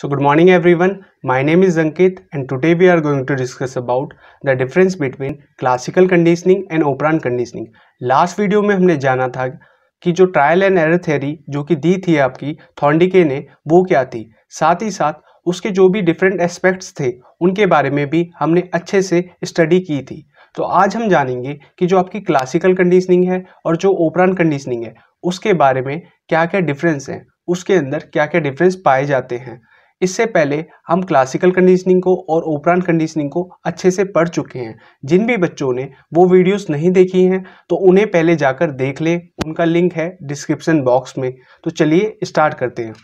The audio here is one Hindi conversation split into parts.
So good morning everyone, my name is Ankit and today we are going to discuss about the difference between classical conditioning and operant conditioning. Last video में हमने जाना था कि जो trial and error theory जो कि दी थी आपकी थॉन्डिके ने वो क्या थी साथ ही साथ उसके जो भी डिफरेंट एस्पेक्ट्स थे उनके बारे में भी हमने अच्छे से स्टडी की थी तो आज हम जानेंगे कि जो आपकी क्लासिकल कंडीशनिंग है और जो ओपरान कंडीशनिंग है उसके बारे में क्या क्या डिफरेंस हैं उसके अंदर क्या क्या डिफरेंस पाए जाते हैं इससे पहले हम क्लासिकल कंडीशनिंग को और ओपरान कंडीशनिंग को अच्छे से पढ़ चुके हैं जिन भी बच्चों ने वो वीडियोस नहीं देखी हैं तो उन्हें पहले जाकर देख लें उनका लिंक है डिस्क्रिप्शन बॉक्स में तो चलिए स्टार्ट करते हैं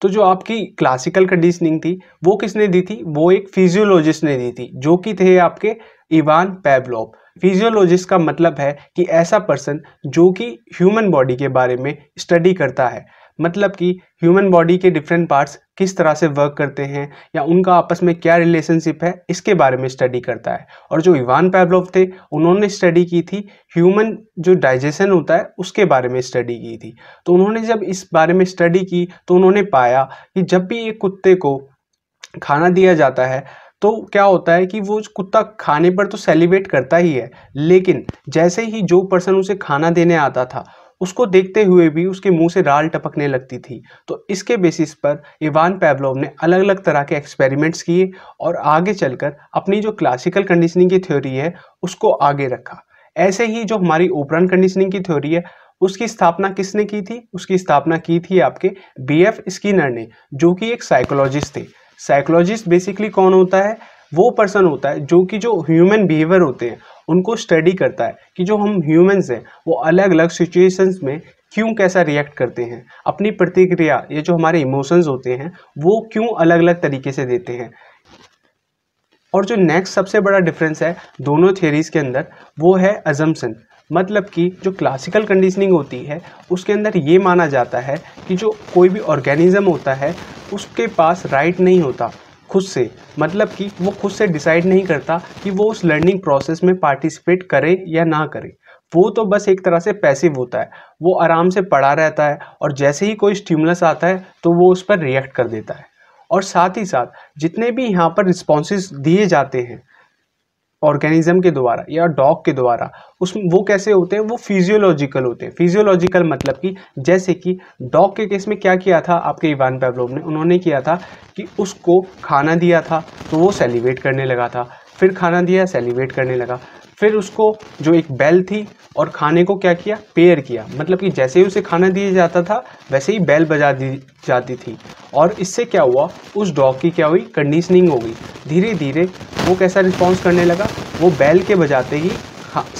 तो जो आपकी क्लासिकल कंडीशनिंग थी वो किसने दी थी वो एक फिजियोलॉजिस्ट ने दी थी जो कि थे आपके इवान पैबलॉप फिजियोलॉजिस्ट का मतलब है कि ऐसा पर्सन जो कि ह्यूमन बॉडी के बारे में स्टडी करता है मतलब कि ह्यूमन बॉडी के डिफरेंट पार्ट्स किस तरह से वर्क करते हैं या उनका आपस में क्या रिलेशनशिप है इसके बारे में स्टडी करता है और जो इवान पैब्लोव थे उन्होंने स्टडी की थी ह्यूमन जो डाइजेशन होता है उसके बारे में स्टडी की थी तो उन्होंने जब इस बारे में स्टडी की तो उन्होंने पाया कि जब भी एक कुत्ते को खाना दिया जाता है तो क्या होता है कि वो कुत्ता खाने पर तो सेलिब्रेट करता ही है लेकिन जैसे ही जो पर्सन उसे खाना देने आता था उसको देखते हुए भी उसके मुंह से राल टपकने लगती थी तो इसके बेसिस पर इवान पैवलोव ने अलग अलग तरह के एक्सपेरिमेंट्स किए और आगे चलकर अपनी जो क्लासिकल कंडीशनिंग की थ्योरी है उसको आगे रखा ऐसे ही जो हमारी ओपरन कंडीशनिंग की थ्योरी है उसकी स्थापना किसने की थी उसकी स्थापना की थी आपके बी एफ स्किनर ने जो कि एक साइकोलॉजिस्ट थे साइकोलॉजिस्ट बेसिकली कौन होता है वो पर्सन होता है जो कि जो ह्यूमन बिहेवियर होते हैं उनको स्टडी करता है कि जो हम ह्यूमंस हैं वो अलग अलग सिचुएशंस में क्यों कैसा रिएक्ट करते हैं अपनी प्रतिक्रिया ये जो हमारे इमोशंस होते हैं वो क्यों अलग अलग तरीके से देते हैं और जो नेक्स्ट सबसे बड़ा डिफरेंस है दोनों थियरीज़ के अंदर वो है अजम्पन मतलब कि जो क्लासिकल कंडीशनिंग होती है उसके अंदर ये माना जाता है कि जो कोई भी ऑर्गेनिज़म होता है उसके पास राइट नहीं होता खुद से मतलब कि वो खुद से डिसाइड नहीं करता कि वो उस लर्निंग प्रोसेस में पार्टिसिपेट करे या ना करे वो तो बस एक तरह से पैसिव होता है वो आराम से पड़ा रहता है और जैसे ही कोई स्टिमुलस आता है तो वो उस पर रिएक्ट कर देता है और साथ ही साथ जितने भी यहाँ पर रिस्पॉन्स दिए जाते हैं ऑर्गेनिज्म के द्वारा या डॉग के द्वारा उसमें वो कैसे होते हैं वो फिजियोलॉजिकल होते हैं फिजियोलॉजिकल मतलब कि जैसे कि डॉग के केस में क्या किया था आपके इवान पेवलोव ने उन्होंने किया था कि उसको खाना दिया था तो वो सेलिब्रेट करने लगा था फिर खाना दिया सेलिब्रेट करने लगा फिर उसको जो एक बैल थी और खाने को क्या किया पेयर किया मतलब कि जैसे ही उसे खाना दिया जाता था वैसे ही बैल बजा दी जाती थी और इससे क्या हुआ उस डॉग की क्या हुई कंडीशनिंग हो गई धीरे धीरे वो कैसा रिस्पॉन्स करने लगा वो बैल के बजाते ही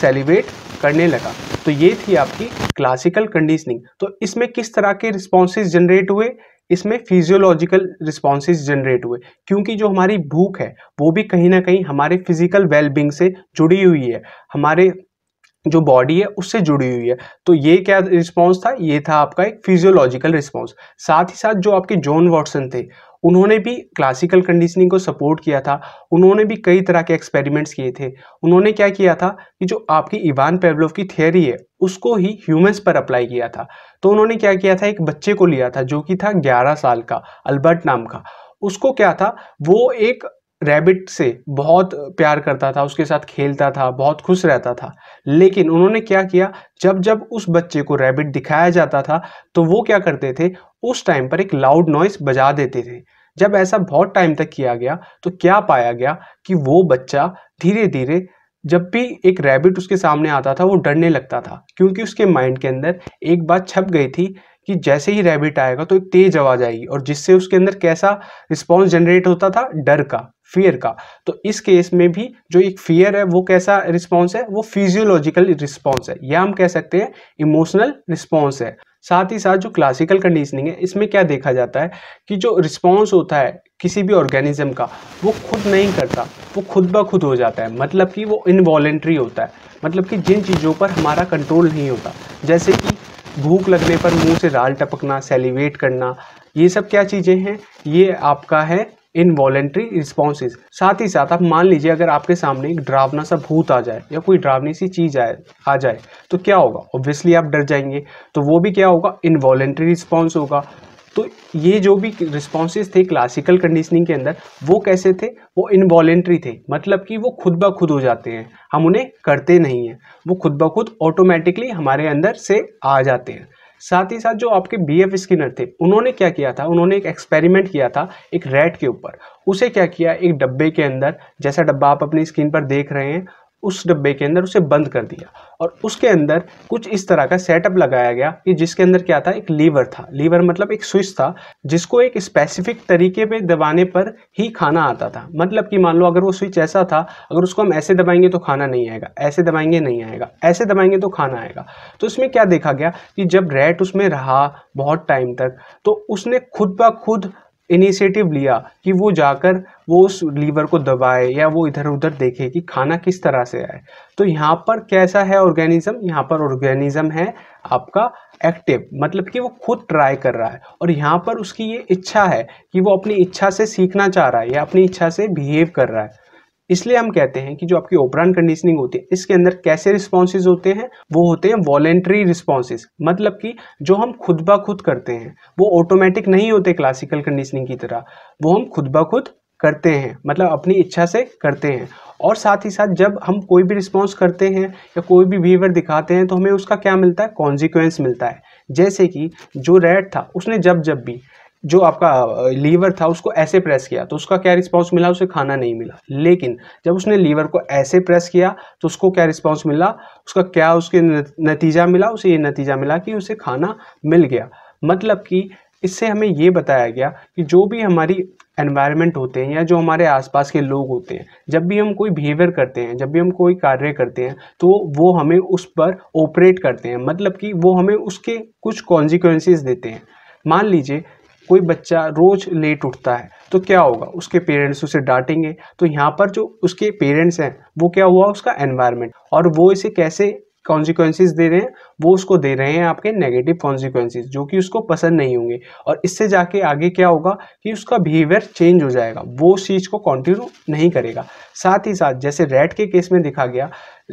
सेलिब्रेट हाँ, करने लगा तो ये थी आपकी क्लासिकल कंडीशनिंग तो इसमें किस तरह के रिस्पॉन्सेज जनरेट हुए इसमें फिजियोलॉजिकल रिस्पॉन्सेज जनरेट हुए क्योंकि जो हमारी भूख है वो भी कहीं ना कहीं हमारे फिजिकल वेलबींग से जुड़ी हुई है हमारे जो बॉडी है उससे जुड़ी हुई है तो ये क्या रिस्पॉन्स था ये था आपका एक फिजियोलॉजिकल रिस्पॉन्स साथ ही साथ जो आपके जॉन वॉटसन थे उन्होंने भी क्लासिकल कंडीशनिंग को सपोर्ट किया था उन्होंने भी कई तरह के एक्सपेरिमेंट्स किए थे उन्होंने क्या किया था कि जो आपकी इवान पेवलोव की थियोरी है उसको ही ह्यूमंस पर अप्लाई किया था तो उन्होंने क्या किया था एक बच्चे को लिया था जो कि था ग्यारह साल का अल्बर्ट नाम का उसको क्या था वो एक रैबिट से बहुत प्यार करता था उसके साथ खेलता था बहुत खुश रहता था लेकिन उन्होंने क्या किया जब जब उस बच्चे को रैबिट दिखाया जाता था तो वो क्या करते थे उस टाइम पर एक लाउड नॉइस बजा देते थे जब ऐसा बहुत टाइम तक किया गया तो क्या पाया गया कि वो बच्चा धीरे धीरे जब भी एक रैबिट उसके सामने आता था वो डरने लगता था क्योंकि उसके माइंड के अंदर एक बात छप गई थी कि जैसे ही रैबिट आएगा तो एक तेज आवाज़ आएगी और जिससे उसके अंदर कैसा रिस्पॉन्स जनरेट होता था डर का फियर का तो इस केस में भी जो एक फियर है वो कैसा रिस्पॉन्स है वो फिजियोलॉजिकल रिस्पॉन्स है या हम कह सकते हैं इमोशनल रिस्पॉन्स है साथ ही साथ जो क्लासिकल कंडीशनिंग है इसमें क्या देखा जाता है कि जो रिस्पॉन्स होता है किसी भी ऑर्गेनिज्म का वो खुद नहीं करता वो खुद ब खुद हो जाता है मतलब कि वो इनवॉलेंट्री होता है मतलब कि जिन चीज़ों पर हमारा कंट्रोल नहीं होता जैसे कि भूख लगने पर मुंह से राल टपकना सेलिवेट करना ये सब क्या चीज़ें हैं ये आपका है इनवॉलेंट्री रिस्पॉन्सेज साथ ही साथ आप मान लीजिए अगर आपके सामने एक ड्रावना सा भूत आ जाए या कोई ड्रावनी सी चीज़ आए आ जाए तो क्या होगा ऑब्वियसली आप डर जाएंगे तो वो भी क्या होगा इनवॉलेंट्री रिस्पॉन्स होगा तो ये जो भी रिस्पॉन्सेज थे क्लासिकल कंडीशनिंग के अंदर वो कैसे थे वो इनवॉलेंट्री थे मतलब कि वो खुद ब खुद हो जाते हैं हम उन्हें करते नहीं हैं वो खुद ब खुद ऑटोमेटिकली हमारे अंदर से आ जाते हैं साथ ही साथ जो आपके बी एफ स्किनर थे उन्होंने क्या किया था उन्होंने एक एक्सपेरिमेंट किया था एक रेट के ऊपर उसे क्या किया एक डब्बे के अंदर जैसा डब्बा आप अपनी स्किन पर देख रहे हैं उस डब्बे के अंदर उसे बंद कर दिया और उसके अंदर कुछ इस तरह का सेटअप लगाया गया कि जिसके अंदर क्या था एक लीवर था लीवर मतलब एक स्विच था जिसको एक स्पेसिफिक तरीके पे दबाने पर ही खाना आता था मतलब कि मान लो अगर वो स्विच ऐसा था अगर उसको हम ऐसे दबाएंगे तो खाना नहीं आएगा ऐसे दबाएंगे नहीं आएगा ऐसे दबाएंगे तो खाना आएगा तो इसमें क्या देखा गया कि जब रेट उसमें रहा बहुत टाइम तक तो उसने खुद ब खुद इनिशिएटिव लिया कि वो जाकर वो उस लीवर को दबाए या वो इधर उधर देखे कि खाना किस तरह से आए तो यहाँ पर कैसा है ऑर्गेनिज़म यहाँ पर ऑर्गेनिज़म है आपका एक्टिव मतलब कि वो खुद ट्राई कर रहा है और यहाँ पर उसकी ये इच्छा है कि वो अपनी इच्छा से सीखना चाह रहा है या अपनी इच्छा से बिहेव कर रहा है इसलिए हम कहते हैं कि जो आपकी ओपरान कंडीशनिंग होती है इसके अंदर कैसे रिस्पॉन्सेज होते हैं वो होते हैं वॉलेंट्री रिस्पॉन्सेज मतलब कि जो हम खुद ब खुद करते हैं वो ऑटोमेटिक नहीं होते क्लासिकल कंडीशनिंग की तरह वो हम खुद ब खुद करते हैं मतलब अपनी इच्छा से करते हैं और साथ ही साथ जब हम कोई भी रिस्पॉन्स करते हैं या कोई भी बिहेवियर दिखाते हैं तो हमें उसका क्या मिलता है कॉन्सिक्वेंस मिलता है जैसे कि जो रेड था उसने जब जब भी जो आपका लीवर था उसको ऐसे प्रेस किया तो उसका क्या रिस्पॉन्स मिला उसे खाना नहीं मिला लेकिन जब उसने लीवर को ऐसे प्रेस किया तो उसको क्या रिस्पॉन्स मिला उसका क्या उसके नतीजा मिला उसे ये नतीजा मिला कि उसे खाना मिल गया मतलब कि इससे हमें ये बताया गया कि जो भी हमारी एनवायरनमेंट होते हैं या जो हमारे आसपास के लोग होते हैं जब भी हम कोई बिहेवियर करते हैं जब भी हम कोई कार्य करते हैं तो वो हमें उस पर ऑपरेट करते हैं मतलब कि वो हमें उसके कुछ कॉन्सिक्वेंसेस देते हैं मान लीजिए कोई बच्चा रोज़ लेट उठता है तो क्या होगा उसके पेरेंट्स उसे डांटेंगे तो यहाँ पर जो उसके पेरेंट्स हैं वो क्या हुआ उसका एनवायरनमेंट और वो इसे कैसे कॉन्सिक्वेंसेज दे रहे हैं वो उसको दे रहे हैं आपके नेगेटिव कॉन्सिक्वेंसेज जो कि उसको पसंद नहीं होंगे और इससे जाके आगे क्या होगा कि उसका बिहेवियर चेंज हो जाएगा वो उस चीज़ को कंटिन्यू नहीं करेगा साथ ही साथ जैसे रैट के केस में देखा गया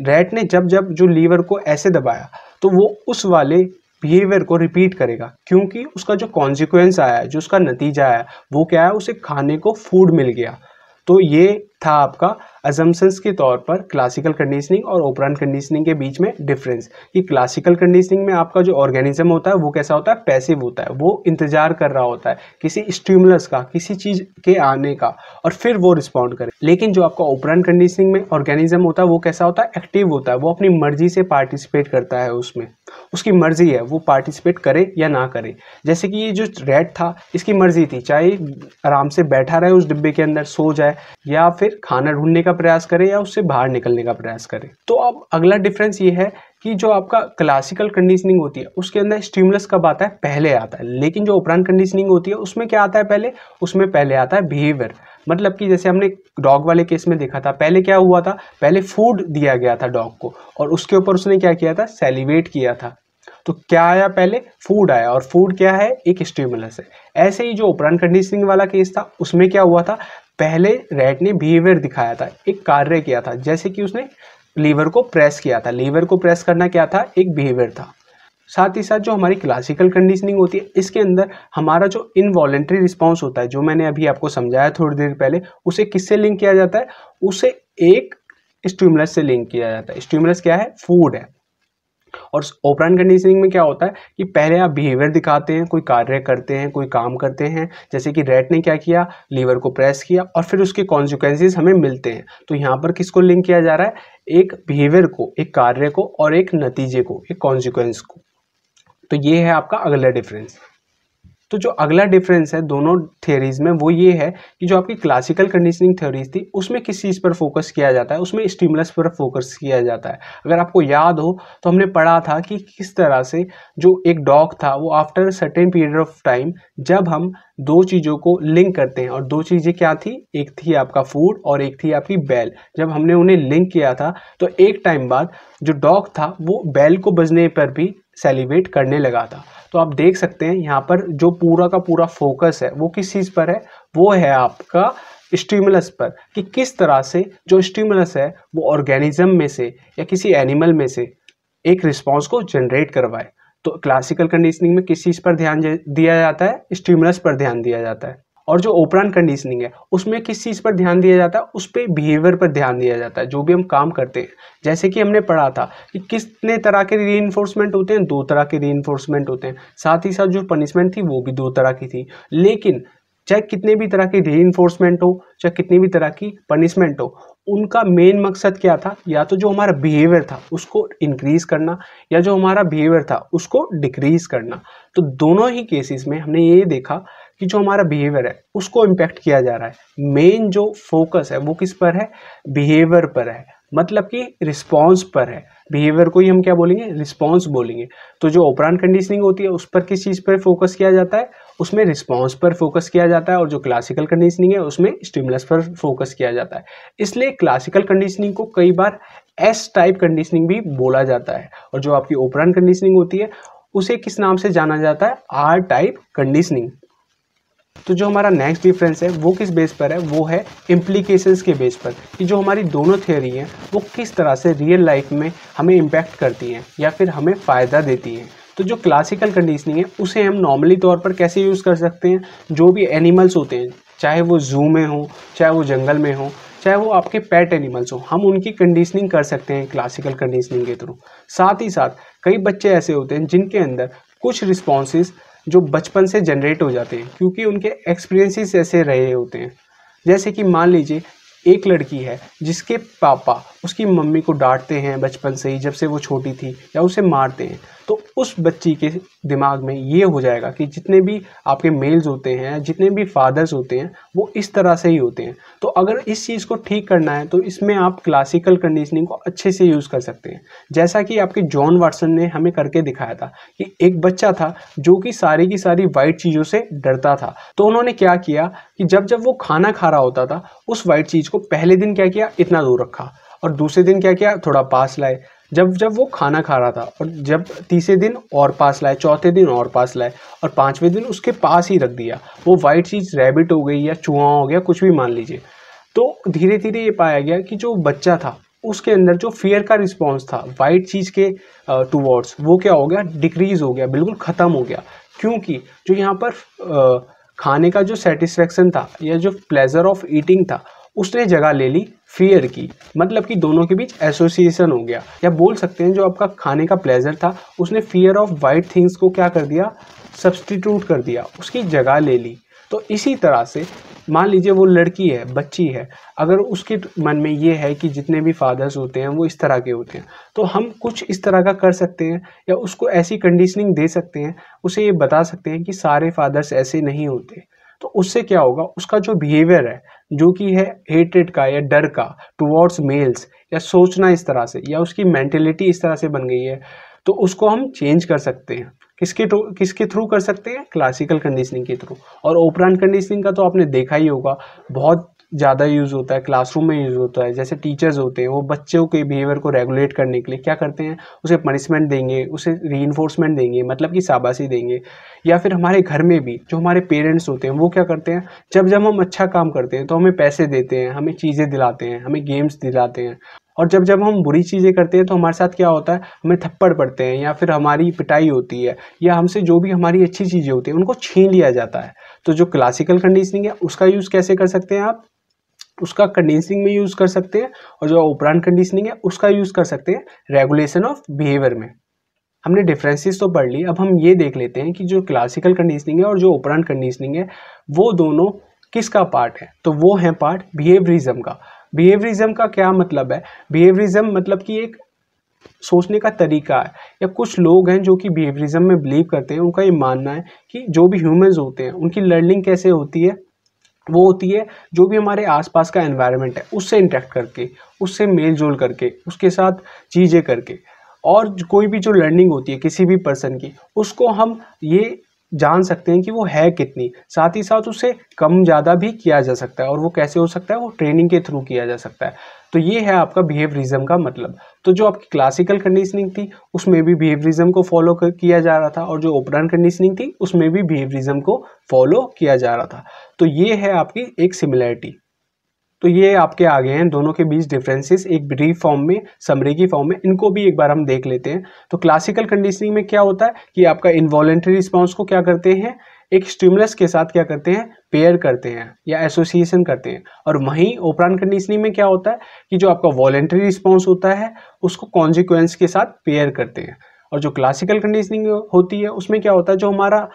रैट ने जब जब जो लीवर को ऐसे दबाया तो वो उस वाले बिहेवियर को रिपीट करेगा क्योंकि उसका जो कॉन्सिक्वेंस आया है जो उसका नतीजा आया वो क्या है उसे खाने को फूड मिल गया तो ये था आपका अजम्पन्स के तौर पर क्लासिकल कंडीशनिंग और ओपरान कंडीशनिंग के बीच में डिफरेंस कि क्लासिकल कंडीशनिंग में आपका जो ऑर्गेनिज्म होता है वो कैसा होता है पैसिव होता है वो इंतजार कर रहा होता है किसी स्ट्यूमुलस का किसी चीज़ के आने का और फिर वो रिस्पॉन्ड करे लेकिन जो आपका ओपरान कंडीशनिंग में ऑर्गेनिज्म होता है वो कैसा होता है एक्टिव होता है वो अपनी मर्जी से पार्टिसिपेट करता है उसमें उसकी मर्जी है वो पार्टिसिपेट करे या ना करे जैसे कि ये जो रेड था इसकी मर्जी थी चाहे आराम से बैठा रहे उस डिब्बे के अंदर सो जाए या फिर फिर खाना ढूंढने का प्रयास करें या उससे बाहर निकलने का प्रयास करें तो अब अगला डिफरेंस ये है कि जो आपका क्लासिकल कंडीशनिंग होती है उसके अंदर स्टिमुलस कब आता है पहले आता है लेकिन जो उपरांत कंडीशनिंग होती है उसमें क्या आता है पहले उसमें पहले आता है बिहेवियर मतलब कि जैसे हमने डॉग वाले केस में देखा था पहले क्या हुआ था पहले फूड दिया गया था डॉग को और उसके ऊपर उसने क्या किया था सेलिब्रेट किया था तो क्या आया पहले फूड आया और फूड क्या है एक स्टिमुलस है ऐसे ही जो उपरांत कंडीशनिंग वाला केस था उसमें क्या हुआ था पहले रेड ने बिहेवियर दिखाया था एक कार्य किया था जैसे कि उसने लीवर को प्रेस किया था लीवर को प्रेस करना क्या था एक बिहेवियर था साथ ही साथ जो हमारी क्लासिकल कंडीशनिंग होती है इसके अंदर हमारा जो इनवॉलेंट्री रिस्पॉन्स होता है जो मैंने अभी आपको समझाया थोड़ी देर पहले उसे किससे लिंक किया जाता है उसे एक स्ट्यूमलस से लिंक किया जाता है स्ट्यूमलस क्या है फूड है और ओपरान कंडीशनिंग में क्या होता है कि पहले आप बिहेवियर दिखाते हैं कोई कार्य करते हैं कोई काम करते हैं जैसे कि रेट ने क्या किया लीवर को प्रेस किया और फिर उसके कॉन्सिक्वेंसेज हमें मिलते हैं तो यहाँ पर किसको लिंक किया जा रहा है एक बिहेवियर को एक कार्य को और एक नतीजे को एक कॉन्सिक्वेंस को तो ये है आपका अगला डिफरेंस तो जो अगला डिफरेंस है दोनों थियोरीज में वो ये है कि जो आपकी क्लासिकल कंडीशनिंग थ्योरीज थी उसमें किस चीज़ पर फोकस किया जाता है उसमें स्टिमुलस पर फोकस किया जाता है अगर आपको याद हो तो हमने पढ़ा था कि किस तरह से जो एक डॉग था वो after certain period of time जब हम दो चीज़ों को लिंक करते हैं और दो चीज़ें क्या थी एक थी आपका फूड और एक थी आपकी बैल जब हमने उन्हें लिंक किया था तो एक टाइम बाद जो डॉग था वो बैल को बजने पर भी सेलिब्रेट करने लगा था तो आप देख सकते हैं यहाँ पर जो पूरा का पूरा फोकस है वो किस चीज़ पर है वो है आपका स्टिमुलस पर कि किस तरह से जो स्टिमुलस है वो ऑर्गेनिज्म में से या किसी एनिमल में से एक रिस्पॉन्स को जनरेट करवाए तो क्लासिकल कंडीशनिंग में किस चीज़ पर ध्यान दिया जाता है स्टिमुलस पर ध्यान दिया जाता है और जो ओपरान कंडीशनिंग है उसमें किस चीज़ पर ध्यान दिया जाता है उस पर बिहेवियर पर ध्यान दिया जाता है जो भी हम काम करते हैं जैसे कि हमने पढ़ा था कि कितने तरह के री होते हैं दो तरह के री होते हैं साथ ही साथ जो पनिशमेंट थी वो भी दो तरह की थी लेकिन चाहे कितने भी तरह की री हो चाहे कितनी भी तरह की पनिशमेंट हो उनका मेन मकसद क्या था या तो जो हमारा बिहेवियर था उसको इंक्रीज करना या जो हमारा बिहेवियर था उसको डिक्रीज करना तो दोनों ही केसेस में हमने ये देखा कि जो हमारा बिहेवियर है उसको इम्पैक्ट किया जा रहा है मेन जो फोकस है वो किस पर है बिहेवियर पर है मतलब कि रिस्पॉन्स पर है बिहेवियर को ही हम क्या बोलेंगे रिस्पॉन्स बोलेंगे तो जो ओपरान कंडीशनिंग होती है उस पर किस चीज़ पर फोकस किया जाता है उसमें रिस्पॉन्स पर फोकस किया जाता है और जो क्लासिकल कंडीशनिंग है उसमें स्टिमुलस पर फोकस किया जाता है इसलिए क्लासिकल कंडीशनिंग को कई बार एस टाइप कंडीशनिंग भी बोला जाता है और जो आपकी ओपरान कंडीशनिंग होती है उसे किस नाम से जाना जाता है आर टाइप कंडीशनिंग तो जो हमारा नेक्स्ट डिफरेंस है वो किस बेस पर है वो है इम्प्लीकेशंस के बेस पर कि जो हमारी दोनों थ्योरी हैं वो किस तरह से रियल लाइफ में हमें इम्पैक्ट करती हैं या फिर हमें फ़ायदा देती हैं तो जो क्लासिकल कंडीशनिंग है उसे हम नॉर्मली तौर पर कैसे यूज़ कर सकते हैं जो भी एनिमल्स होते हैं चाहे वो जू में हो चाहे वो जंगल में हो चाहे वो आपके पेट एनिमल्स हों हम उनकी कंडीशनिंग कर सकते हैं क्लासिकल कंडीशनिंग के थ्रू साथ ही साथ कई बच्चे ऐसे होते हैं जिनके अंदर कुछ रिस्पॉन्सेज जो बचपन से जनरेट हो जाते हैं क्योंकि उनके एक्सपीरियंसेस ऐसे रहे होते हैं जैसे कि मान लीजिए एक लड़की है जिसके पापा उसकी मम्मी को डांटते हैं बचपन से ही जब से वो छोटी थी या उसे मारते हैं तो उस बच्ची के दिमाग में ये हो जाएगा कि जितने भी आपके मेल्स होते हैं जितने भी फादर्स होते हैं वो इस तरह से ही होते हैं तो अगर इस चीज़ को ठीक करना है तो इसमें आप क्लासिकल कंडीशनिंग को अच्छे से यूज़ कर सकते हैं जैसा कि आपके जॉन वाटसन ने हमें करके दिखाया था कि एक बच्चा था जो कि सारी की सारी वाइट चीज़ों से डरता था तो उन्होंने क्या किया कि जब जब वो खाना खा रहा होता था उस वाइट चीज़ को पहले दिन क्या किया इतना दूर रखा और दूसरे दिन क्या किया थोड़ा पास लाए जब जब वो खाना खा रहा था और जब तीसरे दिन और पास लाए चौथे दिन और पास लाए और पाँचवें दिन उसके पास ही रख दिया वो वाइट चीज़ रैबिट हो गई या चूहा हो गया कुछ भी मान लीजिए तो धीरे धीरे ये पाया गया कि जो बच्चा था उसके अंदर जो फियर का रिस्पॉन्स था वाइट चीज़ के टूवर्ड्स वो क्या हो गया डिक्रीज़ हो गया बिल्कुल ख़त्म हो गया क्योंकि जो यहाँ पर आ, खाने का जो सेटिस्फेक्शन था या जो प्लेजर ऑफ ईटिंग था उसने जगह ले ली फियर की मतलब कि दोनों के बीच एसोसिएशन हो गया या बोल सकते हैं जो आपका खाने का प्लेजर था उसने फियर ऑफ वाइट थिंग्स को क्या कर दिया सब्सटीट्यूट कर दिया उसकी जगह ले ली तो इसी तरह से मान लीजिए वो लड़की है बच्ची है अगर उसके मन में ये है कि जितने भी फादर्स होते हैं वो इस तरह के होते हैं तो हम कुछ इस तरह का कर सकते हैं या उसको ऐसी कंडीशनिंग दे सकते हैं उसे ये बता सकते हैं कि सारे फादर्स ऐसे नहीं होते तो उससे क्या होगा उसका जो बिहेवियर है जो कि है हेटेड का या डर का टुवर्ड्स मेल्स या सोचना इस तरह से या उसकी मैंटेलिटी इस तरह से बन गई है तो उसको हम चेंज कर सकते हैं किसके तो, किसके थ्रू कर सकते हैं क्लासिकल कंडीशनिंग के थ्रू और ओपरान कंडीशनिंग का तो आपने देखा ही होगा बहुत ज़्यादा यूज़ होता है क्लासरूम में यूज़ होता है जैसे टीचर्स होते हैं वो बच्चों के बिहेवियर को रेगुलेट करने के लिए क्या करते हैं उसे पनिशमेंट देंगे उसे री देंगे मतलब कि शाबाशी देंगे या फिर हमारे घर में भी जो हमारे पेरेंट्स होते हैं वो क्या करते हैं जब जब हम अच्छा काम करते हैं तो हमें पैसे देते हैं हमें चीज़ें दिलाते हैं हमें गेम्स दिलाते हैं और जब जब हम बुरी चीज़ें करते हैं तो हमारे साथ क्या होता है हमें थप्पड़ पड़ते हैं या फिर हमारी पिटाई होती है या हमसे जो भी हमारी अच्छी चीज़ें होती हैं उनको छीन लिया जाता है तो जो क्लासिकल कंडीशनिंग है उसका यूज़ कैसे कर सकते हैं आप उसका कंडीशनिंग में यूज़ कर सकते हैं और जो ओपरान कंडीशनिंग है उसका यूज़ कर सकते हैं रेगुलेशन ऑफ बिहेवियर में हमने डिफरेंसेस तो पढ़ ली अब हम ये देख लेते हैं कि जो क्लासिकल कंडीशनिंग है और जो ओपरान कंडीशनिंग है वो दोनों किसका पार्ट है तो वो है पार्ट बिहेवरिज्म का बिहेवरिज्म का क्या मतलब है बिहेवरिज्म मतलब कि एक सोचने का तरीका है या कुछ लोग हैं जो कि बिहेवरिज्म में बिलीव करते हैं उनका ये मानना है कि जो भी ह्यूमंस होते हैं उनकी लर्निंग कैसे होती है वो होती है जो भी हमारे आसपास का एनवायरनमेंट है उससे इंटरेक्ट करके उससे मेल जोल करके उसके साथ चीज़ें करके और कोई भी जो लर्निंग होती है किसी भी पर्सन की उसको हम ये जान सकते हैं कि वो है कितनी साथ ही साथ उसे कम ज़्यादा भी किया जा सकता है और वो कैसे हो सकता है वो ट्रेनिंग के थ्रू किया जा सकता है तो ये है आपका बिहेवरिज्म का मतलब तो जो आपकी क्लासिकल कंडीशनिंग थी उसमें भी बिहेवरिज्म को फॉलो किया जा रहा था और जो ओपरन कंडीशनिंग थी उसमें भी बिहेवरिज्म को फॉलो किया जा रहा था तो ये है आपकी एक सिमिलैरिटी तो ये आपके आगे हैं दोनों के बीच डिफरेंसेस एक ब्रीफ फॉर्म में समरी की फॉर्म में इनको भी एक बार हम देख लेते हैं तो क्लासिकल कंडीशनिंग में क्या होता है कि आपका इन्वॉलेंट्री रिस्पॉन्स को क्या करते हैं एक स्टिमुलस के साथ क्या करते हैं पेयर करते हैं या एसोसिएशन करते हैं और वहीं ओपरान कंडीशनिंग में क्या होता है कि जो आपका वॉलेंट्री रिस्पॉन्स होता है उसको कॉन्सिक्वेंस के साथ पेयर करते हैं और जो क्लासिकल कंडीशनिंग होती है उसमें क्या होता है जो हमारा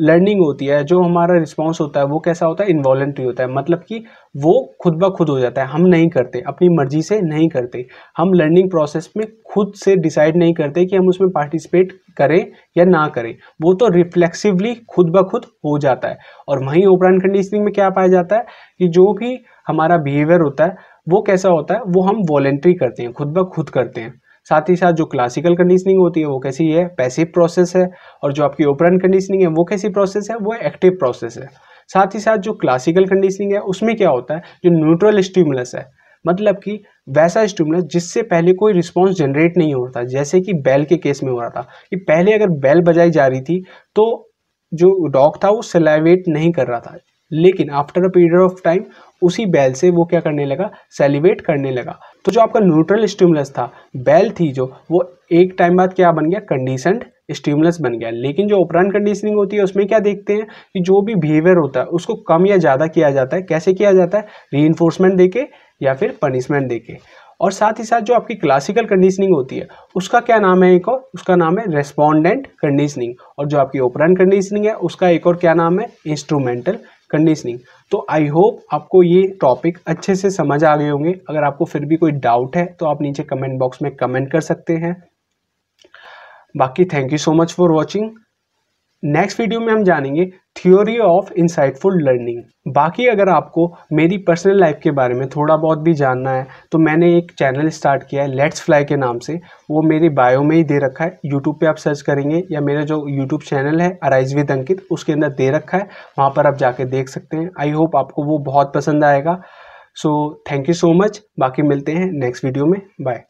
लर्निंग होती है जो हमारा रिस्पॉन्स होता है वो कैसा होता है इन्वॉलेंट्री होता है मतलब कि वो खुद ब खुद हो जाता है हम नहीं करते अपनी मर्जी से नहीं करते हम लर्निंग प्रोसेस में खुद से डिसाइड नहीं करते कि हम उसमें पार्टिसिपेट करें या ना करें वो तो रिफ्लेक्सिवली खुद ब खुद हो जाता है और वहीं ओपरान कंडीशनिंग में क्या पाया जाता है कि जो भी हमारा बिहेवियर होता है वो कैसा होता है वो हम वॉलेंट्री करते हैं खुद ब खुद करते हैं साथ ही साथ जो क्लासिकल कंडीशनिंग होती है वो कैसी है पैसिव प्रोसेस है और जो आपकी ओपरन कंडीशनिंग है वो कैसी प्रोसेस है वो एक्टिव प्रोसेस है साथ ही साथ जो क्लासिकल कंडीशनिंग है उसमें क्या होता है जो न्यूट्रल स्टिमुलस है मतलब कि वैसा स्टिमुलस जिससे पहले कोई रिस्पॉन्स जनरेट नहीं हो रहा था जैसे कि बैल के केस में हो रहा था कि पहले अगर बैल बजाई जा रही थी तो जो डॉग था वो सेलाइवेट नहीं कर रहा था लेकिन after a period of time उसी बैल से वो क्या करने लगा सेलिवेट करने लगा तो जो आपका न्यूट्रल स्टिमुलस था बैल थी जो वो एक टाइम बाद क्या बन गया कंडीशनड स्टिमुलस बन गया लेकिन जो ओपरान कंडीशनिंग होती है उसमें क्या देखते हैं कि जो भी बिहेवियर होता है उसको कम या ज़्यादा किया जाता है कैसे किया जाता है री इन्फोर्समेंट या फिर पनिशमेंट देके और साथ ही साथ जो आपकी क्लासिकल कंडीशनिंग होती है उसका क्या नाम है एक और उसका नाम है रेस्पॉन्डेंट कंडीशनिंग और जो आपकी ओपरान कंडीशनिंग है उसका एक और क्या नाम है इंस्ट्रूमेंटल कंडीशनिंग तो आई होप आपको ये टॉपिक अच्छे से समझ आ गए होंगे अगर आपको फिर भी कोई डाउट है तो आप नीचे कमेंट बॉक्स में कमेंट कर सकते हैं बाकी thank you so much for watching next video में हम जानेंगे थ्योरी ऑफ इंसाइटफुल लर्निंग बाकी अगर आपको मेरी पर्सनल लाइफ के बारे में थोड़ा बहुत भी जानना है तो मैंने एक चैनल स्टार्ट किया है लेट्स फ्लाई के नाम से वो मेरे बायो में ही दे रखा है यूट्यूब पे आप सर्च करेंगे या मेरा जो यूट्यूब चैनल है अराइज विद अंकित उसके अंदर दे रखा है वहाँ पर आप जाके देख सकते हैं आई होप आपको वो बहुत पसंद आएगा so thank you so much बाकी मिलते हैं नेक्स्ट वीडियो में बाय